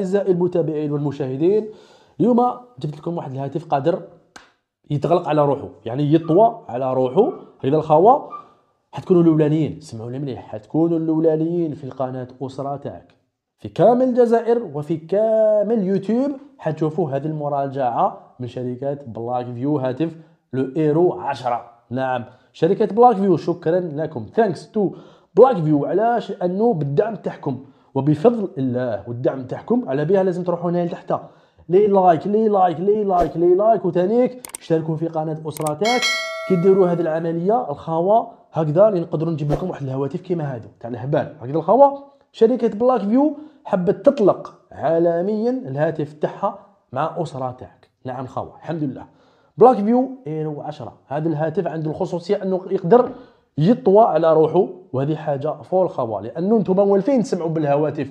اعزائي المتابعين والمشاهدين اليوم جبت لكم واحد الهاتف قادر يتغلق على روحه يعني يطوى على روحه غير الخوا حتكونوا الاولانيين سمعوني مليح حتكونوا الاولانيين في القناه اسره تاعك في كامل الجزائر وفي كامل يوتيوب حتشوفوا هذه المراجعه من شركه بلاك فيو هاتف لو ايرو 10 نعم شركه بلاك فيو شكرا لكم ثانكس تو بلاك فيو علاش انه بالدعم تاعكم وبفضل الله والدعم تاعكم على بها لازم تروحوا هنا لتحت لي لايك لي لايك لي لايك لي لايك وثانيك اشتركوا في قناه اسرتك كي ديروا هذه العمليه الخاوه هكذا اللي يعني نقدروا نجيب لكم واحد الهواتف كيما هادو تاع الهبال هكذا الخاوه شركه بلاك فيو حبت تطلق عالميا الهاتف تاعها مع اسره تاعك نعم خاوه الحمد لله بلاك فيو ايرو 10 هذا الهاتف عنده الخصوصيه انه يقدر يطوى على روحه وهذه حاجه فور الخبر لانه نتوما موالفين تسمعوا بالهواتف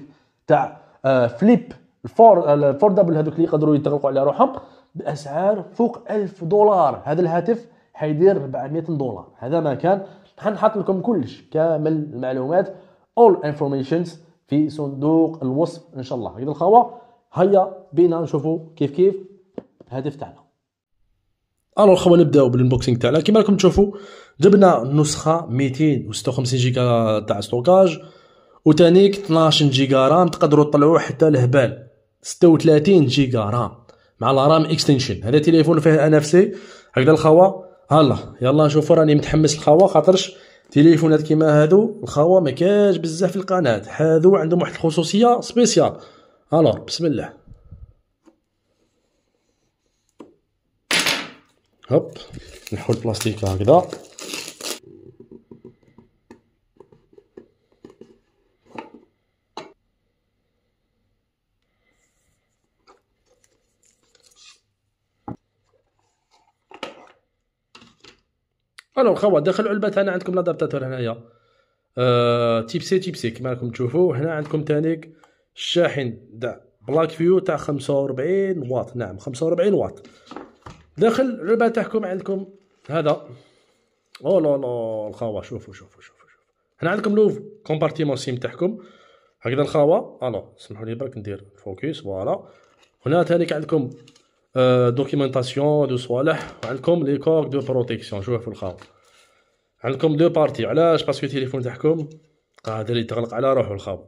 تاع آه، فليب الفور دبل هذوك اللي يقدروا يتغلقوا على روحهم باسعار فوق 1000 دولار هذا الهاتف حيدير 400 دولار هذا ما كان حنحط لكم كلش كامل المعلومات اول انفورميشنز في صندوق الوصف ان شاء الله اذا الخوا هيا بينا نشوفوا كيف كيف الهاتف تاعنا الو خو نبداو بالانبوكسينغ تاعنا كيما راكم تشوفوا جبنا نسخه 256 جيجا تاع ستوكاج وتانيك 12 جيجا رام تقدروا تطلعوه حتى لهبال 36 جيجا رام مع لا رام اكستنشن هذا تليفون فيه ان اف سي هكذا الخوا هلا يلا نشوفوا راني متحمس الخوا خاطرش تليفونات كيما هادو الخوا ما كاش بزاف في القناه هادو عندهم واحد الخصوصيه سبيسيال الو بسم الله هوب نحو البلاستيك هكذا الو خوا دخلوا علبه هنا عندكم لادابتاتور هنايا آه تيب سي تيب سي كما راكم تشوفوا هنا عندكم تانيك الشاحن تاع بلاك فيو تاع 45 واط نعم 45 واط داخل الربا تاعكم عندكم هذا او لا لا الخاوه شوفوا شوفوا شوفوا شوفوا هنا عندكم لوف كومبارتيمون سيم تاعكم هكذا الخاوه الو سمحوا لي برك ندير فوكس فوالا هنا ثاني عندكم دوكيومونطاسيون آه، دو صوالح عندكم لي كور دو بروتيكسيون شوفوا الخاوه عندكم دو بارتي علاش باسكو التليفون تاعكم قادر يتغلق على روحو الخاوه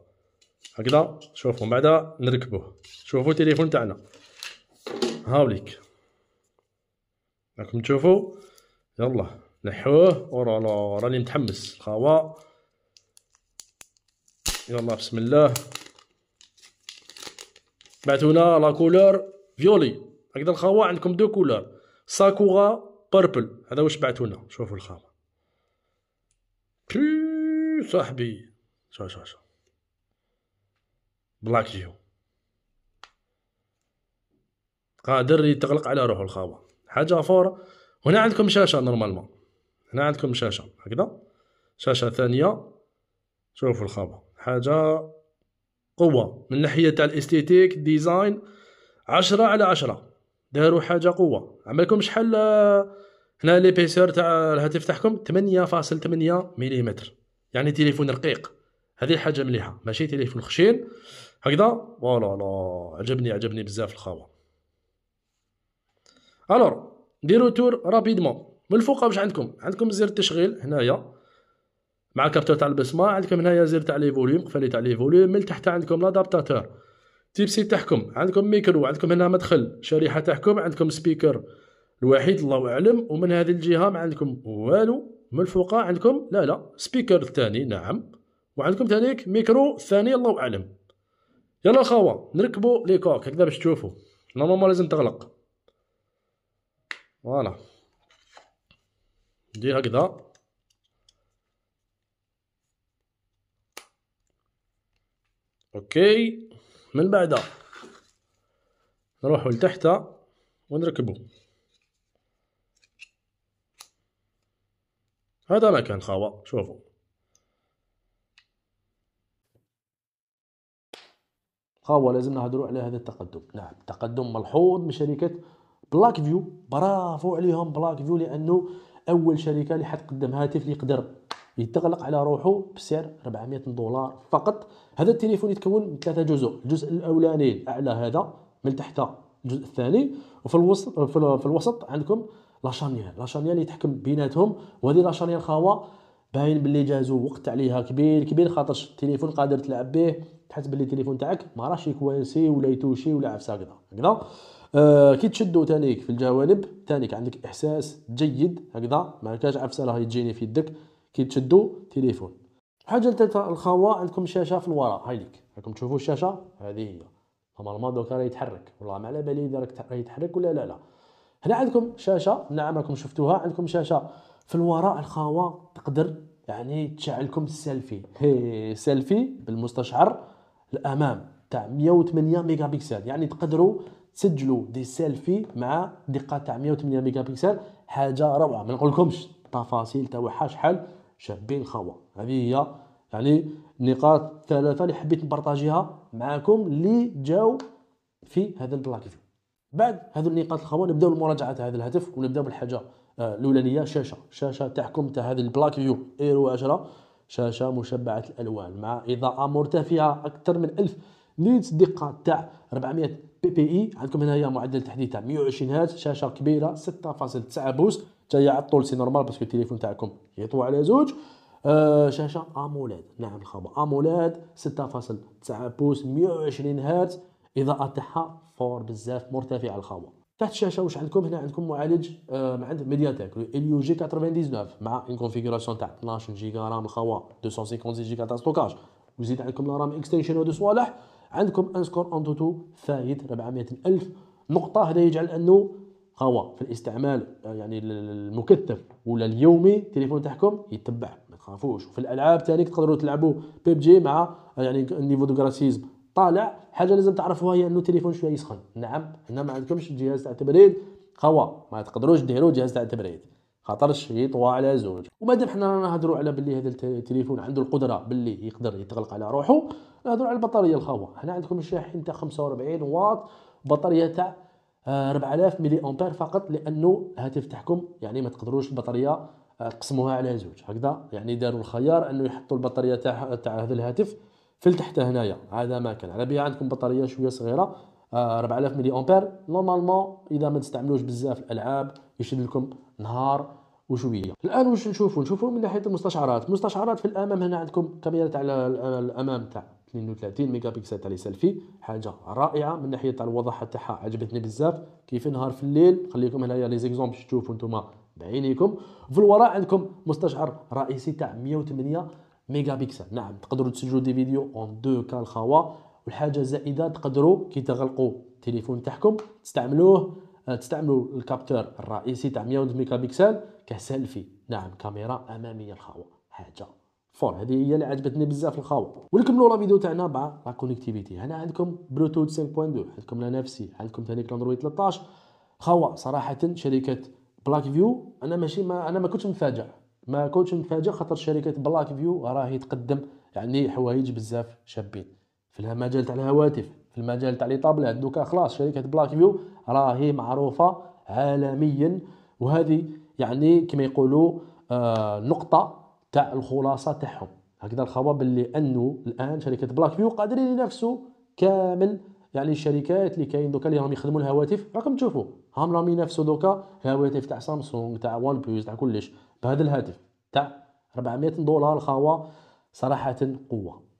هكذا شوفوا بعدا نركبوه شوفوا التليفون تاعنا هاوليك راكم تشوفوا يلا نحوه ورا راني متحمس خاوة يلا بسم الله بعثونا لا كولور فيولي هكذا الخاوة عندكم دو كولور ساكوغا بيربل هذا واش بعثونا شوفوا الخاوة صاحبي شو شو شو بلاك جيو قادر يتغلق على روحه الخاوه حاجه فورة هنا عندكم شاشه نورمالمون هنا عندكم شاشه هكذا شاشه ثانيه شوفوا الخامه حاجه قوه من ناحيه تاع الاستيتيك ديزاين عشرة على عشرة داروا حاجه قوه عملكم شحال آه، هنا ليبيسور تاع الهاتف تاعكم 8.8 ملم يعني تليفون رقيق هذه حاجه مليحه ماشي تليفون خشين هكذا فوالا عجبني عجبني بزاف الخامه الوغ دي تور رابيدمون من الفوق واش عندكم عندكم زر التشغيل هنايا مع الكابتور تاع البسمه عندكم هنايا زر تاع لي فوليوم قفالي تاع لي فوليوم من تحت عندكم لادابتاتور تيب سي تاعكم عندكم ميكرو عندكم هنا مدخل شريحه تاعكم عندكم سبيكر الوحيد الله اعلم ومن هذه الجهه ما عندكم والو من الفوق عندكم لا لا سبيكر الثاني نعم وعندكم تانيك ميكرو ثاني الله اعلم يلا خاوه نركبوا لي كوك هكذا باش تشوفوا نورمالمون لازم تغلق فوالا ندير هكذا اوكي من بعد نروحو لتحت ونركبو هذا مكان خاوة شوفوا خاوة لازمنا نهضروا على هذا التقدم نعم تقدم ملحوظ من شركة بلاك فيو برافو عليهم بلاك فيو لانه اول شركه اللي حتقدم هاتف اللي يقدر يتغلق على روحه بسعر 400 دولار فقط هذا التليفون يتكون من ثلاثه جزء الجزء الاولاني الاعلى هذا من تحت الجزء الثاني وفي الوسط في الوسط عندكم لاشانيال لاشانيال اللي تحكم بيناتهم وهذه لاشانيال خاوه باين باللي جازو وقت عليها كبير كبير خاطرش التليفون قادر تلعب به تحس باللي التليفون تاعك ما راهش يكوانسي ولا يتوشي ولا عفسه هكذا هكذا آه، كي تشدو تانيك في الجوانب تانيك عندك احساس جيد هكذا ما كاش عفسه راه تجيني في يدك كي تشدو تليفون حاجه الثالثه الخوا عندكم شاشه في الوراء هاي ليك راكم تشوفوا الشاشه هذه هي نورمالمون دوكا راه يتحرك والله ما على بالي اذا راه يتحرك ولا لا لا هنا عندكم شاشه نعم راكم شفتوها عندكم شاشه في الوراء الخوا تقدر يعني تشعلكم السيلفي هي سيلفي بالمستشعر الامام تاع 108 ميجا بكسل يعني تقدروا سجلوا دي سيلفي مع دقه تاع 108 ميجا بكسل حاجه روعه ما نقولكمش تفاصيل تاعها شحال شابين خوا هذه هي يعني النقاط الثلاثه اللي حبيت نبارطاجيها معاكم اللي جاو في هذا البلاك فيو بعد هذو النقاط الخوا نبداو المراجعه تاع هذا الهاتف ونبداو بالحاجه آه، الاولانيه شاشه شاشه تاعكم تاع هذا البلاك فيو ايرو 10 شاشه مشبعه الالوان مع اضاءه مرتفعه اكثر من 1000 نيتس دقه تاع 400 بي بي اي عندكم هنايا معدل تحديث تاع 120 هرتز شاشه كبيره 6.9 بوص حتى على الطول سي نورمال باسكو التليفون تاعكم يطوى على زوج آه شاشه اموليد نعم الخبر اموليد 6.9 بوص 120 هرتز اضاءه تاعها فور بزاف مرتفعه الخبر تحت الشاشه واش عندكم هنا عندكم معالج آه عند ميدياتك اليو جي 99 مع ان كونفيغوراسيون تاع 12 جيجا رام الخوا 256 جيجا تاع ستوكاج وزيد عندكم لا رام اكستنشن ودو صوالح عندكم ان سكور اون توتو فايد 400 الف نقطه هذا يجعل انه قوى في الاستعمال يعني المكثف ولا اليومي التليفون تاعكم يتبع ما تخافوش وفي الالعاب ثاني تقدروا تلعبوا بيبجي مع يعني النيفو دو غراسيزم طالع حاجه لازم تعرفوها هي انه التليفون شويه يسخن نعم هنا ما عندكمش جهاز تاع تبريد قوى ما تقدروش ديروا جهاز تاع تبريد خاطر الشيء هو على زوج ومادام حنا رانا نهضروا على باللي هذا التليفون عنده القدره باللي يقدر يتغلق على روحه نهضروا على البطاريه الخاوه هنا عندكم الشاحن تاع 45 واط بطاريه تاع 4000 آه، ملي امبير فقط لانه الهاتف تاعكم يعني ما تقدروش البطاريه آه، تقسموها على زوج هكذا يعني داروا الخيار انه يحطوا البطاريه تاع تاع هذا الهاتف في التحت هنايا هذا ما كان على بها عندكم بطاريه شويه صغيره 4000 آه، ملي امبير نورمالمون اذا ما تستعملوش بزاف الالعاب يشد لكم نهار وشويه الان واش نشوفوا نشوفوا من ناحيه المستشعرات المستشعرات في الامام هنا عندكم كاميرا تاع الامام تاع 32 ميجا بكسل تاع لي سيلفي حاجه رائعه من ناحيه تاع الوضاحه تاعها عجبتني بزاف كيف نهار في الليل خليكم هنايا لي زيكزومبل تشوفوا نتوما بعينيكم في الوراء عندكم مستشعر رئيسي تاع 108 ميجا بكسل نعم تقدروا تسجلوا دي فيديو اون دو كالخوا والحاجه زائده تقدروا كي تغلقوا التليفون تاعكم تستعملوه أه، تستعملوا الكابتور الرئيسي تاع 100 ميجا بكسل كسيلفي نعم كاميرا اماميه الخاوه حاجه فور هذه هي اللي عجبتني بزاف الخاوه ونكملوا لا فيديو تاعنا مع لا كونيكتيفيتي هنا عندكم بلوتوث 5.2 عندكم لا نفسي عندكم ثاني اندرويد 13 خاوه صراحه شركه بلاك فيو انا ماشي ما انا ما كنتش متفاجئ ما كنتش متفاجئ خاطر شركه بلاك فيو راهي تقدم يعني حوايج بزاف شابين في المجال تاع الهواتف في المجال تاع لي طابلات دوكا خلاص شركه بلاك فيو راهي معروفه عالميا وهذه يعني كما يقولوا آه نقطه تاع الخلاصه تاعهم هكذا الخبر باللي انه الان شركه بلاك فيو قادرين ينافسوا كامل يعني الشركات اللي كاين دوكا اللي راهم يخدموا الهواتف راكم تشوفوا هم راهم ينافسوا دوكا الهواتف تاع سامسونج تاع وان بلس تاع كلش بهذا الهاتف تاع 400 دولار خاوه صراحه قوه